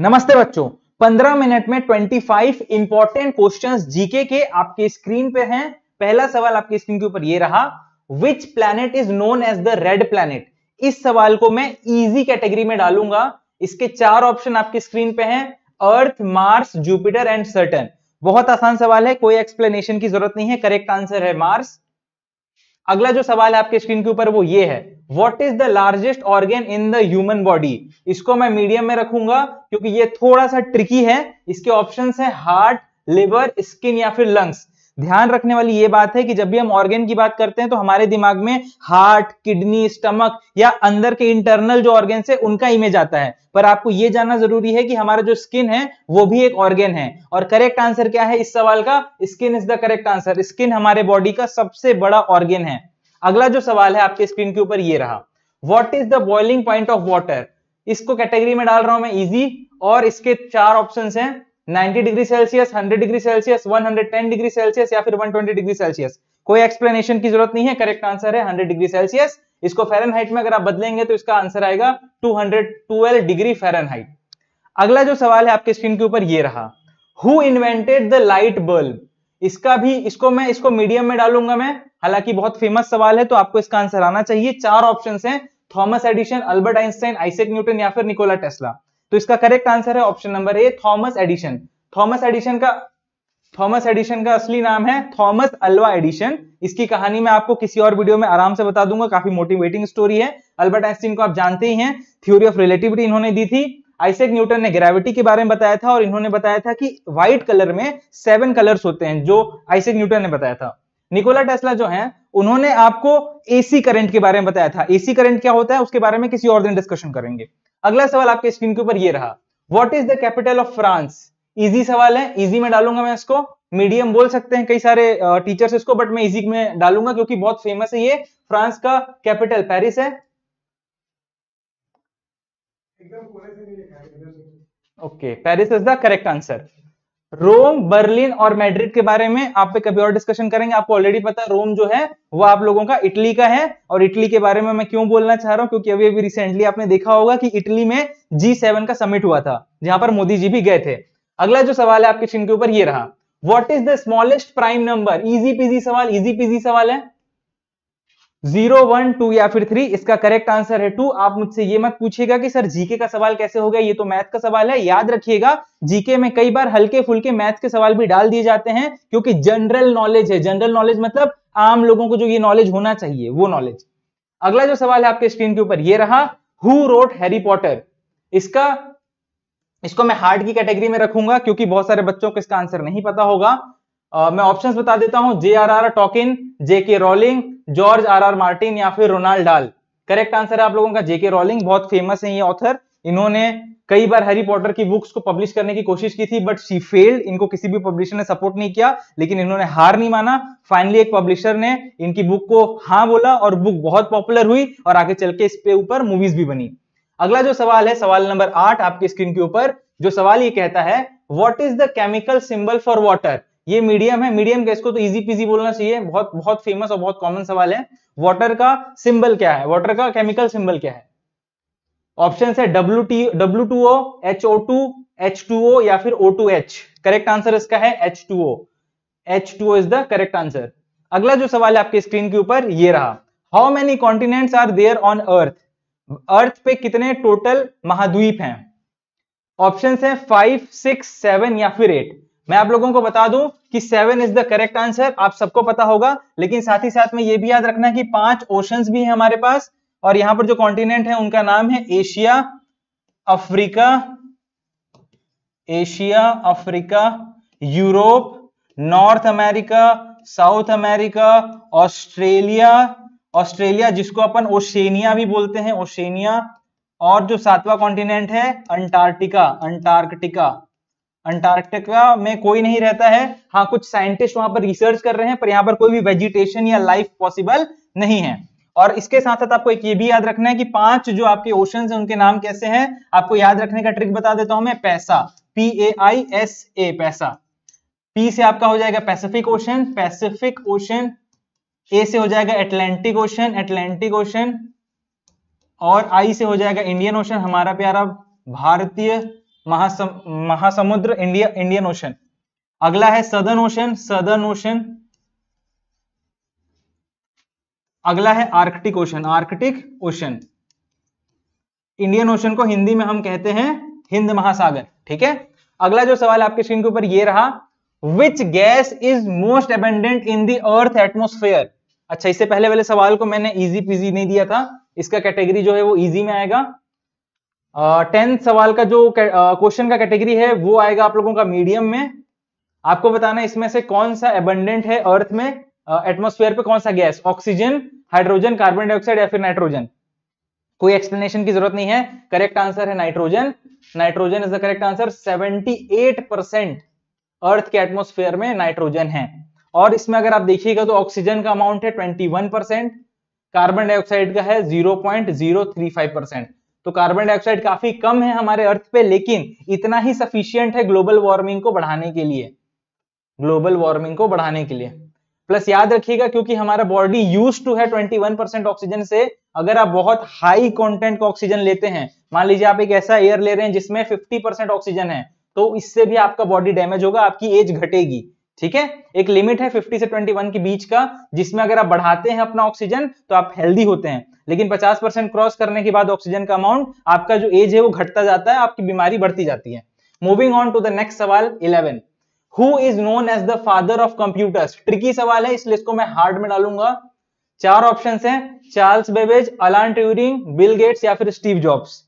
नमस्ते बच्चों 15 मिनट में 25 इंपॉर्टेंट क्वेश्चन जीके के आपके स्क्रीन पे हैं पहला सवाल आपके स्क्रीन के ऊपर ये रहा which planet is known as the red planet इस सवाल को मैं इजी कैटेगरी में डालूंगा इसके चार ऑप्शन आपके स्क्रीन पे हैं Earth Mars Jupiter and Saturn बहुत आसान सवाल है कोई एक्सप्लेनेशन की जरूरत नहीं है करेक्ट आंसर है मार्स अगला जो सवाल है आपके स्क्रीन के ऊपर वो ये है what is the largest organ in the human body इसको मैं मीडियम में रखूंगा क्योंकि ये थोड़ा सा ट्रिकी है इसके ऑप्शन है हार्ट लिवर स्किन या फिर लंग्स ध्यान रखने वाली ये बात है कि जब भी हम ऑर्गेन की बात करते हैं तो हमारे दिमाग में हार्ट किडनी स्टमक या अंदर के इंटरनल जो ऑर्गेन है उनका इमेज आता है पर आपको यह जानना जरूरी है कि हमारा जो स्किन है वो भी एक ऑर्गेन है और करेक्ट आंसर क्या है इस सवाल का skin is the correct answer skin हमारे बॉडी का सबसे बड़ा ऑर्गेन है अगला जो सवाल है आपके स्क्रीन के ऊपर ये रहा what is the boiling point of water इसको कैटेगरी में डाल रहा हूं मैं इजी और इसके चार ऑप्शन हैं 90 degree Celsius 100 degree Celsius 110 degree Celsius या फिर 120 डिग्री सेल्सियस कोई एक्सप्लेनेशन की जरूरत नहीं है करेक्ट आंसर है 100 डिग्री सेल्सियस इसको फेरनहाइट में अगर आप बदलेंगे तो इसका आंसर आएगा 212 डिग्री फेरनहाइट अगला जो सवाल है आपके स्क्रीन के ऊपर ये रहा who invented the light bulb इसका भी इसको मैं इसको मीडियम में डालूंगा मैं हालांकि बहुत फेमस सवाल है तो आपको इसका आंसर आना चाहिए चार ऑप्शन है Thomas Edison Albert Einstein Isaac Newton या फिर निकोला टेस्ला तो इसका करेक्ट आंसर है option number A Thomas Edison Thomas Edison का थॉमस एडिशन का असली नाम है थॉमस अल्वा एडिशन इसकी कहानी मैं आपको किसी और वीडियो में आराम से बता दूंगा काफी मोटिवेटिंग स्टोरी है अल्बर्ट आइंस्टीन को आप जानते ही हैं थ्योरी ऑफ रिलेटिविटी इन्होंने दी थी आइसेक न्यूटन ने ग्रेविटी के बारे में बताया था और इन्होंने बताया था कि व्हाइट कलर में सेवन कलर्स होते हैं जो आइसेक न्यूटन ने बताया था निकोला टेस्ला जो है उन्होंने आपको एसी करंट के बारे में बताया था एसी करंट क्या होता है उसके बारे में किसी और दिन डिस्कशन करेंगे अगला सवाल आपके स्क्रीन के ऊपर ये रहा what is the capital of France easy सवाल है इजी में डालूंगा मैं इसको मीडियम बोल सकते हैं कई सारे टीचर्स इसको बट मैं इजी में डालूंगा क्योंकि बहुत फेमस है ये फ्रांस का कैपिटल पेरिस है okay Paris is the correct answer Rome Berlin और मैड्रिड के बारे में आप पे कभी और डिस्कशन करेंगे आपको ऑलरेडी पता है रोम जो है वो आप लोगों का इटली का है और इटली के बारे में मैं क्यों बोलना चाह रहा हूं क्योंकि अभी अभी रिसेंटली आपने देखा होगा कि इटली में जी सेवन का समिट हुआ था जहां पर मोदी जी भी गए थे अगला जो सवाल है आपके चिन्ह के ऊपर ये रहा what is the smallest prime number easy peasy सवाल इजी पीजी सवाल है जीरो वन टू या फिर थ्री इसका करेक्ट आंसर है टू आप मुझसे ये मत पूछिएगा कि सर जीके का सवाल कैसे हो गया ये तो मैथ का सवाल है याद रखिएगा जीके में कई बार हल्के फुलके मैथ के सवाल भी डाल दिए जाते हैं क्योंकि जनरल नॉलेज है जनरल नॉलेज मतलब आम लोगों को जो ये नॉलेज होना चाहिए वो नॉलेज अगला जो सवाल है आपके स्क्रीन के ऊपर ये रहा हु रोट हैरी पॉटर इसका इसको मैं हार्ड की कैटेगरी में रखूंगा क्योंकि बहुत सारे बच्चों को इसका आंसर नहीं पता होगा Uh, मैं ऑप्शंस बता देता हूं J R R Tolkien J K George are R Martin या फिर रोनाल्ड डाल करेक्ट आंसर है आप लोगों का जेके रॉलिंग बहुत फेमस है ये ऑथर इन्होंने कई बार हैरी पॉटर की बुक्स को पब्लिश करने की कोशिश की थी बट शी फेल्ड इनको किसी भी पब्लिशर ने सपोर्ट नहीं किया लेकिन इन्होंने हार नहीं माना फाइनली एक पब्लिशर ने इनकी बुक को हाँ बोला और बुक बहुत पॉपुलर हुई और आगे चल के इस पे ऊपर मूवीज भी बनी अगला जो सवाल है सवाल नंबर आठ आपकी स्क्रीन के ऊपर जो सवाल ये कहता है what is the chemical symbol for water ये मीडियम है मीडियम गैस को तो इजी पीजी बोलना चाहिए बहुत बहुत फेमस और बहुत कॉमन सवाल है वाटर का सिंबल क्या है वाटर का केमिकल सिंबल क्या है ऑप्शन है W T W two O H O two H two O या फिर O two H correct answer इसका है H two O H two O is the correct answer अगला जो सवाल है आपके स्क्रीन के ऊपर ये रहा how many continents are there on Earth Earth पे कितने टोटल महाद्वीप हैं ऑप्शन है फाइव सिक्स सेवन या फिर एट मैं आप लोगों को बता दूं कि seven is the correct answer आप सबको पता होगा लेकिन साथ ही साथ में ये भी याद रखना कि पांच ओशंस भी है हमारे पास और यहां पर जो कॉन्टिनेंट है उनका नाम है Asia Africa Asia Africa Europe North America South America Australia Australia जिसको अपन ओशेनिया भी बोलते हैं ओशेनिया और जो सातवां कॉन्टिनेंट है अंटार्कटिका अंटार्कटिका अंटार्कटिका में कोई नहीं रहता है हाँ कुछ साइंटिस्ट वहां पर रिसर्च कर रहे हैं पर यहाँ पर कोई भी वेजिटेशन या लाइफ पॉसिबल नहीं है और इसके साथ साथ आपको एक ये भी याद रखना है कि पांच जो आपके ओशन हैं उनके नाम कैसे हैं आपको याद रखने का ट्रिक बता देता हूं मैं पैसा P A I S A पैसा पी से आपका हो जाएगा पैसिफिक ओशन पैसिफिक ओशन ए से हो जाएगा एटलांटिक ओशन एटलांटिक ओशन और आई से हो जाएगा इंडियन ओशन हमारा प्यारा भारतीय महासम महासमुद्र इंडिया इंडियन ओशन अगला है सदर्न ओशन सदर्न ओशन अगला है Arctic Ocean Arctic Ocean Indian Ocean को हिंदी में हम कहते हैं हिंद महासागर ठीक है अगला जो सवाल आपके स्क्रीन के ऊपर ये रहा which gas is most abundant in the earth atmosphere अच्छा इससे पहले वाले सवाल को मैंने इजी पीजी नहीं दिया था इसका कैटेगरी जो है वो इजी में आएगा टेंथ uh, सवाल का जो क्वेश्चन uh, का कैटेगरी है वो आएगा आप लोगों का मीडियम में आपको बताना है इसमें से कौन सा एबंडेंट है अर्थ में एटमोस्फेयर uh, पे कौन सा gas oxygen hydrogen carbon dioxide या फिर नाइट्रोजन कोई एक्सप्लेनेशन की जरूरत नहीं है करेक्ट आंसर है nitrogen nitrogen is the correct answer 78 percent Earth के एटमोस्फेयर में नाइट्रोजन है और इसमें अगर आप देखिएगा तो ऑक्सीजन का अमाउंट है ट्वेंटी परसेंट कार्बन डाइऑक्साइड का है जीरो परसेंट तो कार्बन डाइऑक्साइड काफी कम है हमारे अर्थ पे लेकिन इतना ही सफिशियंट है ग्लोबल वार्मिंग को बढ़ाने के लिए ग्लोबल वार्मिंग को बढ़ाने के लिए प्लस याद रखिएगा क्योंकि हमारा बॉडी यूज टू है 21 परसेंट ऑक्सीजन से अगर आप बहुत हाई कंटेंट का ऑक्सीजन लेते हैं मान लीजिए आप एक ऐसा एयर ले रहे हैं जिसमें 50 परसेंट ऑक्सीजन है तो इससे भी आपका बॉडी डैमेज होगा आपकी एज घटेगी ठीक है एक लिमिट है 50 से 21 के बीच का जिसमें अगर आप बढ़ाते हैं अपना ऑक्सीजन तो आप हेल्दी होते हैं लेकिन 50 परसेंट क्रॉस करने के बाद ऑक्सीजन का अमाउंट आपका जो एज है वो घटता जाता है आपकी बीमारी बढ़ती जाती है moving on to the next सवाल eleven who is known as the father of computers tricky सवाल है इसलिए इसको मैं हार्ड में डालूंगा चार ऑप्शन है Charles Babbage Alan Turing Bill Gates या फिर स्टीव जॉब्स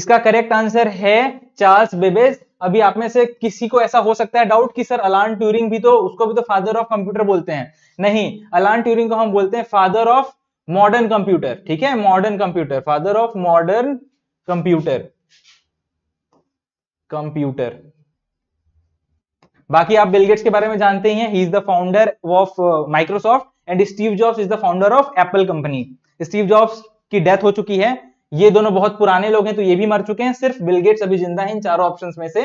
इसका करेक्ट आंसर है चार्ल्स बेबेज अभी आप में से किसी को ऐसा हो सकता है डाउट कि सर अलान ट्यूरिंग भी तो उसको भी तो फादर ऑफ कंप्यूटर बोलते हैं नहीं अलान ट्यूरिंग को हम बोलते हैं फादर ऑफ मॉडर्न कंप्यूटर ठीक है modern computer father of modern computer computer बाकी आप बिलगेट्स के बारे में जानते ही हैं he is the founder of Microsoft and Steve Jobs is the founder of Apple company Steve Jobs की डेथ हो चुकी है ये दोनों बहुत पुराने लोग हैं तो ये भी मर चुके हैं सिर्फ बिलगेट्स अभी जिंदा है इन चारों ऑप्शन में से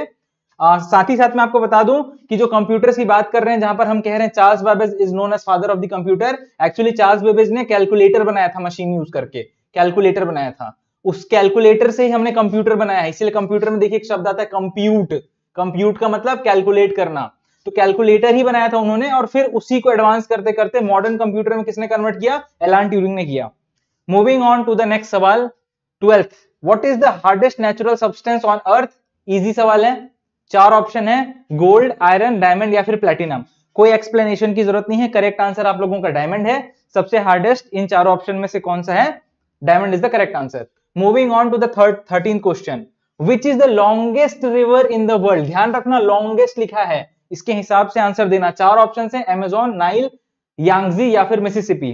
आ, साथ ही साथ मैं आपको बता दूं कि जो कंप्यूटर्स की बात कर रहे हैं जहां पर हम कह रहे हैं Charles Babbage is known as father of the computer actually Charles Babbage ने कैलकुलेटर बनाया था मशीन यूज करके कैलकुलेटर बनाया था उस कैलकुलेटर से ही हमने कंप्यूटर बनाया है इसलिए कंप्यूटर में देखिए एक शब्द आता है कंप्यूट कंप्यूट का मतलब कैलकुलेट करना तो कैलकुलेटर ही बनाया था उन्होंने और फिर उसी को एडवांस करते करते मॉडर्न कंप्यूटर में किसने कन्वर्ट किया एलान ट्यूरिंग ने किया moving on to the next सवाल twelfth what is the hardest natural substance on earth easy सवाल है चार ऑप्शन है गोल्ड आयरन डायमंड या फिर प्लेटिनम कोई एक्सप्लेनेशन की जरूरत नहीं है करेक्ट आंसर आप लोगों का डायमंड है सबसे हार्डेस्ट इन चारों ऑप्शन में से कौन सा है diamond is the correct answer moving on to third thirteen question which is the longest river in the world ध्यान रखना लॉन्गेस्ट लिखा है इसके हिसाब से आंसर देना चार ऑप्शन है एमेजॉन नाइल यांगजी या फिर मिसिसिपी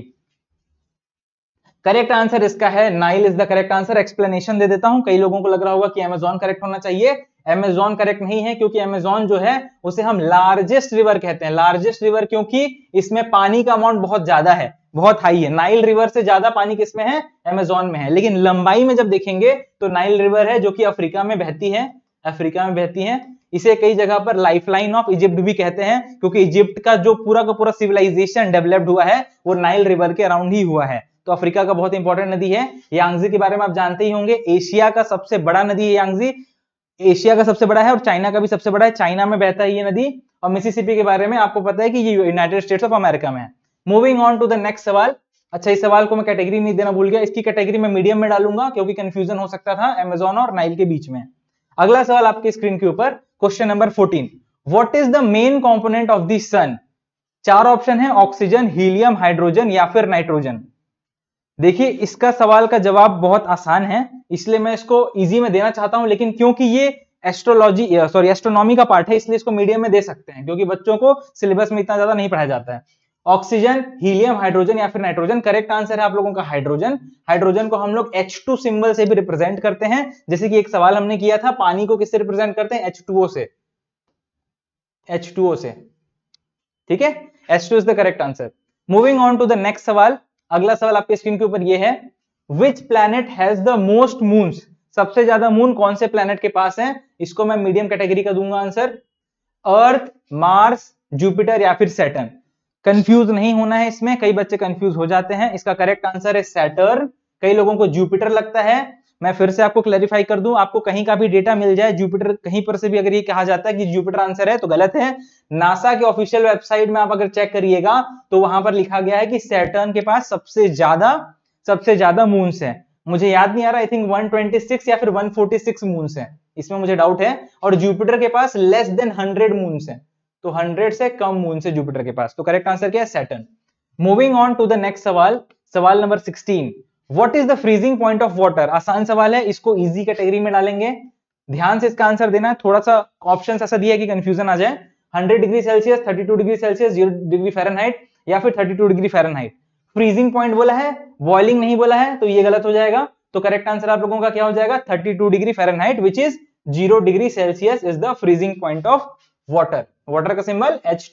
करेक्ट आंसर इसका है Nile is the correct answer explanation दे देता हूं कई लोगों को लग रहा होगा कि अमेजोन करेक्ट होना चाहिए अमेजोन करेक्ट नहीं है क्योंकि अमेजोन जो है उसे हम लार्जेस्ट रिवर कहते हैं लार्जेस्ट रिवर क्योंकि इसमें पानी का अमाउंट बहुत ज्यादा है बहुत हाई है नाइल रिवर से ज्यादा पानी किसमें है अमेजोन में है लेकिन लंबाई में जब देखेंगे तो नाइल रिवर है जो कि अफ्रीका में बहती है अफ्रीका में बहती है इसे कई जगह पर लाइफलाइन ऑफ इजिप्ट भी कहते हैं क्योंकि इजिप्ट का जो पूरा का पूरा सिविलाइजेशन डेवलप्ड हुआ है वो नाइल रिवर के अराउंड ही हुआ है तो अफ्रीका का बहुत इंपॉर्टेंट नदी है यांगजी के बारे में आप जानते ही होंगे एशिया का सबसे बड़ा नदी है यांगजी एशिया का सबसे बड़ा है और चाइना का भी सबसे बड़ा है चाइना में बहता है ये नदी और मिसिसिपी के बारे में आपको पता है कि ये यूनाइटेड स्टेट्स ऑफ अमेरिका में है moving on to the next सवाल अच्छा इस सवाल को मैं कैटेगरी नहीं देना भूल गया इसकी कैटेगरी मैं मीडियम में डालूंगा क्योंकि कंफ्यूजन हो सकता था एमेजोन और नाइल के बीच में अगला सवाल आपके स्क्रीन के ऊपर question number fourteen what is the main component of the sun चार ऑप्शन है ऑक्सीजन हीलियम हाइड्रोजन या फिर नाइट्रोजन देखिए इसका सवाल का जवाब बहुत आसान है इसलिए मैं इसको इजी में देना चाहता हूं लेकिन क्योंकि ये एस्ट्रोलॉजी सॉरी एस्ट्रोनॉमी का पार्ट है इसलिए इसको मीडियम में दे सकते हैं क्योंकि बच्चों को सिलेबस में इतना ज्यादा नहीं पढ़ाया जाता है ऑक्सीजन हीलियम हाइड्रोजन या फिर नाइट्रोजन करेक्ट आंसर है आप लोगों का हाइड्रोजन हाइड्रोजन को हम लोग टू सिंबल से भी रिप्रेजेंट करते हैं जैसे कि एक सवाल हमने किया था पानी को किससे रिप्रेजेंट करते हैं ओ से ओ से ठीक है two is the correct answer moving on to the next सवाल अगला सवाल आपके स्क्रीन के ऊपर ये है which planet has the most moons सबसे ज्यादा मून कौन से प्लैनेट के पास है इसको मैं मीडियम कैटेगरी का दूंगा आंसर अर्थ मार्स जुपिटर या फिर सैटर्न कंफ्यूज नहीं होना है इसमें कई बच्चे कंफ्यूज हो जाते हैं इसका करेक्ट आंसर है सैटर्न कई लोगों को जुपिटर लगता है मैं फिर से आपको क्लैरिफाई कर दूं आपको कहीं का भी डेटा मिल जाए जुपिटर कहीं पर से भी अगर ये कहा जाता है कि जुपिटर आंसर है तो गलत है नासा के ऑफिशियल वेबसाइट में आप अगर चेक करिएगा तो वहां पर लिखा गया है कि सैटर्न के पास सबसे ज्यादा सबसे ज्यादा मून्स है मुझे याद नहीं आ रहा आई थिंक वन या फिर वन मून्स है इसमें मुझे डाउट है और जुपिटर के पास लेस देन हंड्रेड मून्स है तो हंड्रेड से कम मून से जुपिटर के पास तो करेक्ट आंसर क्या है Saturn moving on to the next सवाल सवाल number sixteen what is the freezing point of water आसान सवाल है इसको इजी कैटेगरी में डालेंगे ध्यान से इसका आंसर देना है थोड़ा सा ऑप्शन ऐसा दिया कि कंफ्यूजन आ जाए 100 degree Celsius 32 degree Celsius 0 degree Fahrenheit या फिर 32 डिग्री फ़ारेनहाइट फ्रीजिंग पॉइंट बोला है बॉइलिंग नहीं बोला है तो ये गलत हो जाएगा तो करेक्ट आंसर आप लोगों का क्या हो जाएगा 32 degree Fahrenheit which is 0 degree Celsius is the freezing point of water water का सिंबल एच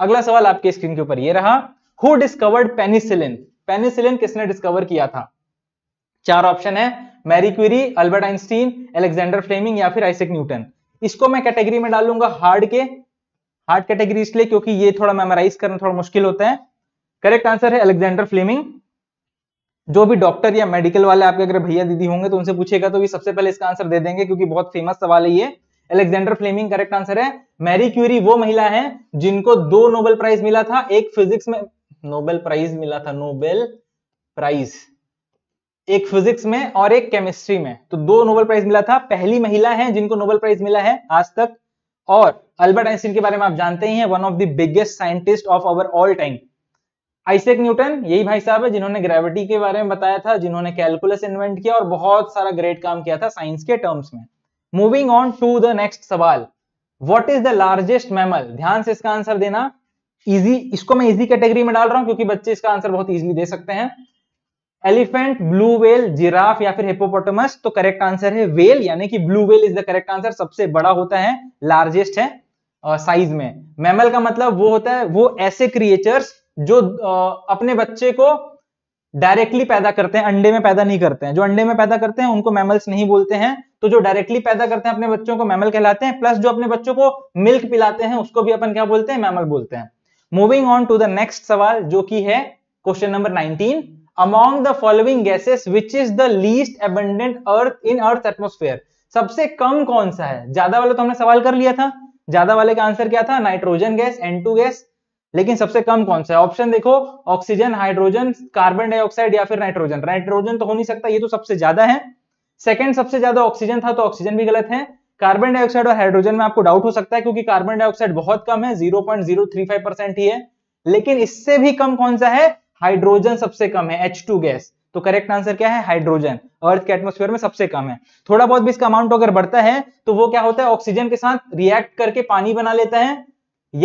अगला सवाल आपके स्क्रीन के ऊपर ये रहा हु डिस्कवर्ड पेनिसिलिन पेनिसिलिन किसने डिस्कवर किया था चार ऑप्शन है Marie Curie Albert Einstein Alexander Fleming या फिर आइसेक न्यूटन इसको मैं कैटेगरी में डालूंगा हार्ड के हार्ड कैटेगरी इसलिए क्योंकि ये थोड़ा मेमोराइज करना थोड़ा मुश्किल होता है करेक्ट आंसर है अलेक्जेंडर फ्लेमिंग जो भी डॉक्टर या मेडिकल वाले आपके अगर भैया दीदी होंगे तो उनसे पूछेगा तो भी सबसे पहले इसका आंसर दे देंगे क्योंकि बहुत फेमस सवाल है ये अलेक्जेंडर फ्लेमिंग करेक्ट आंसर है मैरी क्यूरी वो महिला है जिनको दो नोबेल प्राइज मिला था एक फिजिक्स में नोबेल प्राइज मिला था नोबेल प्राइज एक फिजिक्स में और एक केमिस्ट्री में तो दो नोबेल प्राइज मिला था पहली महिला है जिनको नोबेल प्राइज मिला है आज तक और अल्बर्ट आइंस्टीन के बारे में आप जानते ही हैं one of the biggest scientist of our all time Isaac Newton यही भाई साहब है जिन्होंने ग्रेविटी के बारे में बताया था जिन्होंने कैलकुलस इन्वेंट किया और बहुत सारा ग्रेट काम किया था साइंस के टर्म्स में moving on to the next सवाल what is the largest mammal ध्यान से इसका आंसर देना इजी इसको मैं इजी कैटेगरी में डाल रहा हूं क्योंकि बच्चे इसका आंसर बहुत इजीली दे सकते हैं एलिफेंट ब्लू वेल जिराफ या फिर हेपोपोटमस तो करेक्ट आंसर है वेल यानी कि blue whale is the correct answer सबसे बड़ा होता है लार्जेस्ट है साइज में मैमल का मतलब वो होता है वो ऐसे क्रिएचर्स जो आ, अपने बच्चे को डायरेक्टली पैदा करते हैं अंडे में पैदा नहीं करते हैं जो अंडे में पैदा करते हैं उनको मैमल्स नहीं बोलते हैं तो जो डायरेक्टली पैदा करते हैं अपने बच्चों को मैमल कहलाते हैं प्लस जो अपने बच्चों को मिल्क पिलाते हैं उसको भी अपन क्या बोलते हैं मैमल बोलते हैं moving on to the next सवाल जो कि है question number 19 among the following gases which is the least abundant earth in earth atmosphere सबसे कम कौन सा है ज्यादा वाला तो हमने सवाल कर लिया था ज्यादा वाले का आंसर क्या था नाइट्रोजन गैस एन गैस लेकिन सबसे कम कौन सा है ऑप्शन देखो ऑक्सीजन हाइड्रोजन कार्बन डाइऑक्साइड या फिर नाइट्रोजन नाइट्रोजन तो हो नहीं सकता ये तो सबसे ज्यादा है सेकंड सबसे ज्यादा ऑक्सीजन था तो ऑक्सीजन भी गलत है कार्बन डाइऑक्साइड और हाइड्रोजन में आपको डाउट हो सकता है क्योंकि कार्बन डाइऑक्साइड बहुत कम है 0.035 परसेंट ही है लेकिन इससे भी कम कौन सा है हाइड्रोजन सबसे कम है H2 गैस तो करेक्ट आंसर क्या है हाइड्रोजन अर्थ के एटमोस्फेयर में सबसे कम है थोड़ा बहुत भी इसका अमाउंट अगर बढ़ता है तो वो क्या होता है ऑक्सीजन के साथ रिएक्ट करके पानी बना लेता है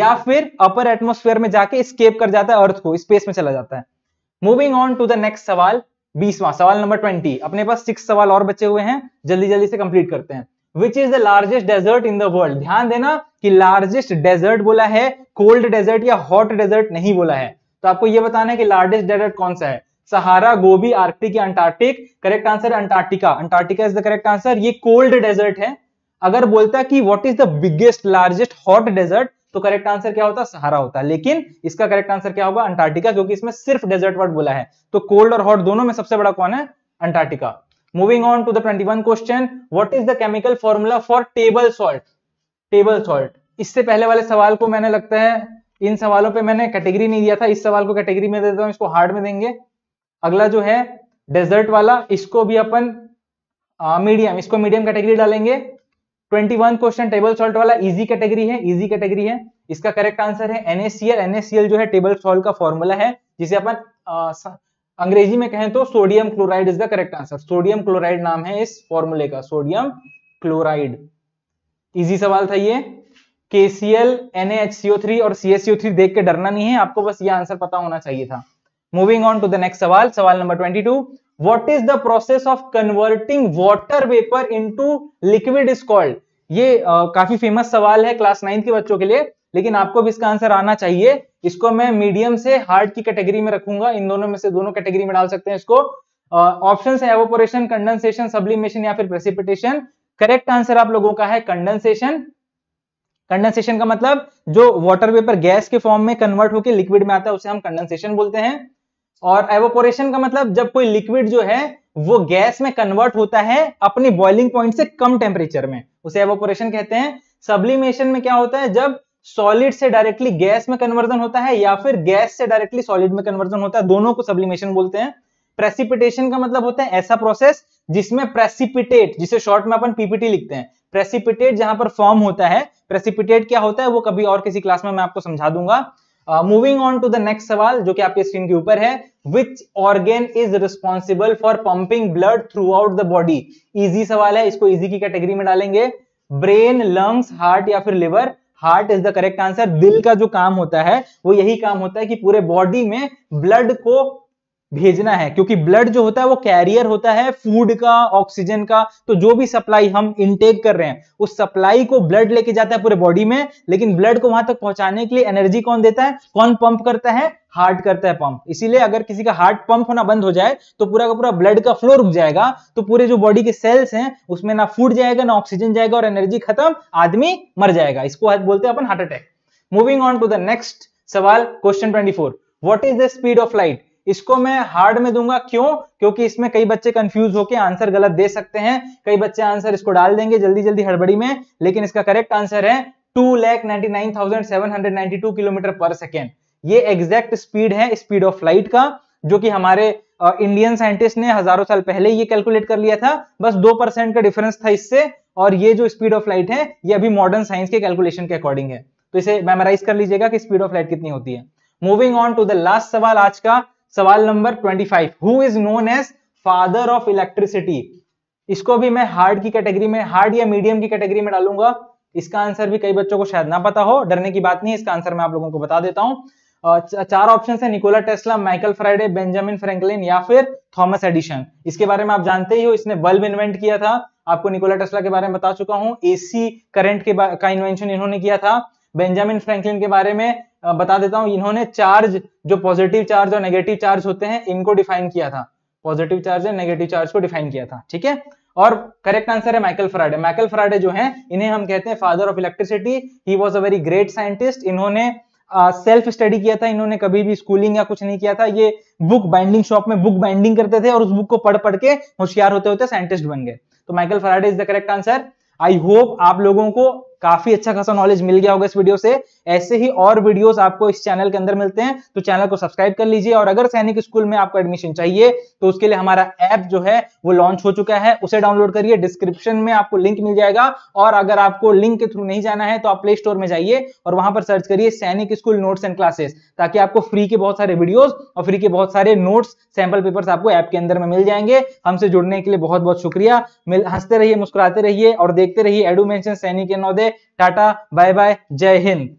या फिर अपर एटमोस्फेयर में जाके स्केप कर जाता है अर्थ को स्पेस में चला जाता है moving on to the next सवाल बीसवा सवाल नंबर ट्वेंटी अपने पास सिक्स सवाल और बचे हुए हैं जल्दी जल्दी से कंप्लीट करते हैं which is the largest desert in the world ध्यान देना कि लार्जेस्ट डेजर्ट बोला है कोल्ड डेजर्ट या हॉट डेजर्ट नहीं बोला है तो आपको यह बताना है कि लार्जेस्ट डेजर्ट कौन सा है सहारा गोभी आर्कटिक या Antarctic correct answer Antarctica Antarctica is the correct answer ये कोल्ड डेजर्ट है अगर बोलता कि what is the biggest largest hot desert तो करेक्ट आंसर क्या होता सहारा होता लेकिन इसका करेक्ट आंसर क्या होगा अंटार्कटिका क्योंकि इसमें सिर्फ डेजर्ट वर्ड बोला है तो कोल्ड और हॉट दोनों में सबसे बड़ा कौन है Antarctica moving on to the 21 question what is the chemical formula for table salt table salt इससे पहले वाले सवाल को मैंने लगता है इन सवालों पे मैंने कैटेगरी नहीं दिया था इस सवाल को कैटेगरी में देता हूँ इसको हार्ड में देंगे अगला जो है डेजर्ट वाला इसको भी अपन मीडियम इसको मीडियम कैटेगरी डालेंगे 21 क्वेश्चन टेबल सॉल्ट वाला इजी कैटेगरी है इजी कैटेगरी है इसका करेक्ट आंसर है एनएससीएल एनएससीएल जो है टेबल सॉल्ट का फॉर्मूला है जिसे अपन अंग्रेजी में कहें तो sodium chloride is the correct answer sodium chloride नाम है इस फॉर्मूले का सोडियम क्लोराइड इजी सवाल था ये KCl, NaHCO3 और CaCO3 देख के डरना नहीं है आपको बस ये आंसर पता होना चाहिए था moving on to the next सवाल सवाल number 22 what is the process of converting water vapour into liquid is called ये आ, काफी फेमस सवाल है क्लास नाइन्थ के बच्चों के लिए लेकिन आपको भी इसका आंसर आना चाहिए इसको मैं मीडियम से हार्ड की कैटेगरी में रखूंगा इन दोनों में से दोनों कैटेगरी में डाल सकते हैं इसको ऑप्शन है एवोपोरेशन कंडेंसेशन सब्लिमेशन या फिर प्रेसिपिटेशन करेक्ट आंसर आप लोगों का है कंडेंसेशन कंडेंसेशन का मतलब जो वाटर वेपर गैस के फॉर्म में कन्वर्ट होकर लिक्विड में आता है उसे हम कंडेंसेशन बोलते हैं और एवोपोरेशन का मतलब जब कोई लिक्विड जो है वो गैस में कन्वर्ट होता है अपनी बॉइलिंग पॉइंट से कम टेम्परेचर में उसे एवोपोरेशन कहते हैं सब्लिमेशन में क्या होता है जब सॉलिड से डायरेक्टली गैस में कन्वर्जन होता है या फिर गैस से डायरेक्टली सॉलिड में कन्वर्जन होता है दोनों को सब्लिमेशन बोलते हैं प्रेसिपिटेशन का मतलब होता है ऐसा प्रोसेस जिसमें प्रेसिपिटेट जिसे शॉर्ट में अपन पीपीटी लिखते हैं प्रेसिपिटेट जहां पर फॉर्म होता है प्रेसिपिटेट क्या होता है वो कभी और किसी क्लास में मैं आपको समझा दूंगा moving on to the next सवाल जो कि आपके स्क्रीन के ऊपर है which organ is responsible for pumping blood throughout the body easy सवाल है इसको इजी की कैटेगरी में डालेंगे ब्रेन लंग्स हार्ट या फिर liver heart is the correct answer दिल का जो काम होता है वो यही काम होता है कि पूरे बॉडी में ब्लड को भेजना है क्योंकि ब्लड जो होता है वो कैरियर होता है फूड का ऑक्सीजन का तो जो भी सप्लाई हम इनटेक कर रहे हैं उस सप्लाई को ब्लड लेके जाता है पूरे बॉडी में लेकिन ब्लड को वहां तक पहुंचाने के लिए एनर्जी कौन देता है कौन पंप करता है हार्ट करता है पंप इसीलिए अगर किसी का हार्ट पंप होना बंद हो जाए तो पूरा का पूरा ब्लड का फ्लो रुक जाएगा तो पूरे जो बॉडी के सेल्स हैं उसमें ना फूड जाएगा ना ऑक्सीजन जाएगा और एनर्जी खत्म आदमी मर जाएगा इसको बोलते हैं अपन heart attack moving on to the next सवाल question twenty four is the speed of light इसको मैं हार्ड में दूंगा क्यों क्योंकि इसमें कई बच्चे कंफ्यूज होकर आंसर गलत दे सकते हैं कई बच्चे आंसर इसको डाल देंगे जल्दी जल्दी हड़बड़ी में लेकिन इसका करेक्ट आंसर है two lakh ninety nine thousand seven hundred ninety two kilometre per second ये एग्जैक्ट स्पीड है स्पीड ऑफ लाइट का जो कि हमारे इंडियन साइंटिस्ट ने हजारों साल पहले ये कैलकुलेट कर लिया था बस दो परसेंट का डिफरेंस था इससे और ये जो स्पीड ऑफ लाइट है ये अभी मॉडर्न साइंस के कैलकुलेशन के अकॉर्डिंग है तो इसे मेमोराइज कर लीजिएगा कि स्पीड ऑफ लाइट कितनी होती है moving on to the last सवाल आज का सवाल number 25 who is known as father of electricity इसको भी मैं हार्ड की कैटेगरी में हार्ड या मीडियम की कैटेगरी में डालूंगा इसका आंसर भी कई बच्चों को शायद ना पता हो डरने की बात नहीं इसका आंसर मैं आप लोगों को बता देता हूं चार ऑप्शन है Nikola Tesla Michael Faraday Benjamin Franklin या फिर थॉमस एडिशन इसके बारे में आप जानते ही हो इसने बल्ब इन्वेंट किया था आपको निकोला टेस्ला के बारे में बता चुका हूं एसी करंट के का इन्वेंशन इन्होंने किया था बेंजामिन फ्रैंकलिन के बारे में बता देता हूं इन्होंने चार्ज जो पॉजिटिव चार्ज और नेगेटिव चार्ज होते हैं इनको डिफाइन किया था पॉजिटिव चार्ज और नेगेटिव चार्ज को डिफाइन किया था ठीक है और करेक्ट आंसर है माइकल फ्राइडे माइकल फ्राइडे जो है इन्हें हम कहते हैं father of electricity he was a very great scientist इन्होंने सेल्फ uh, स्टडी किया था इन्होंने कभी भी स्कूलिंग या कुछ नहीं किया था ये बुक बाइंडिंग शॉप में बुक बाइंडिंग करते थे और उस बुक को पढ़ पढ़ के होशियार होते होते साइंटिस्ट बन गए तो Michael Faraday is the correct answer I hope आप लोगों को काफी अच्छा खासा नॉलेज मिल गया होगा इस वीडियो से ऐसे ही और वीडियोस आपको इस चैनल के अंदर मिलते हैं तो चैनल को सब्सक्राइब कर लीजिए और अगर सैनिक स्कूल में आपको एडमिशन चाहिए तो उसके लिए हमारा ऐप जो है वो लॉन्च हो चुका है उसे डाउनलोड करिए डिस्क्रिप्शन में आपको लिंक मिल जाएगा और अगर आपको लिंक के थ्रू नहीं जाना है तो आप प्ले स्टोर में जाइए और वहां पर सर्च करिए सैनिक स्कूल नोट्स एंड क्लासेस ताकि आपको फ्री के बहुत सारे वीडियोज और फ्री के बहुत सारे नोट्स सैंपल पेपर्स आपको ऐप के अंदर में मिल जाएंगे हमसे जुड़ने के लिए बहुत बहुत शुक्रिया मिल हंसते रहिए मुस्कुराते रहिए और देखते रहिए एडुमेंशन सैनिक नौदे टाटा बाय बाय जय हिंद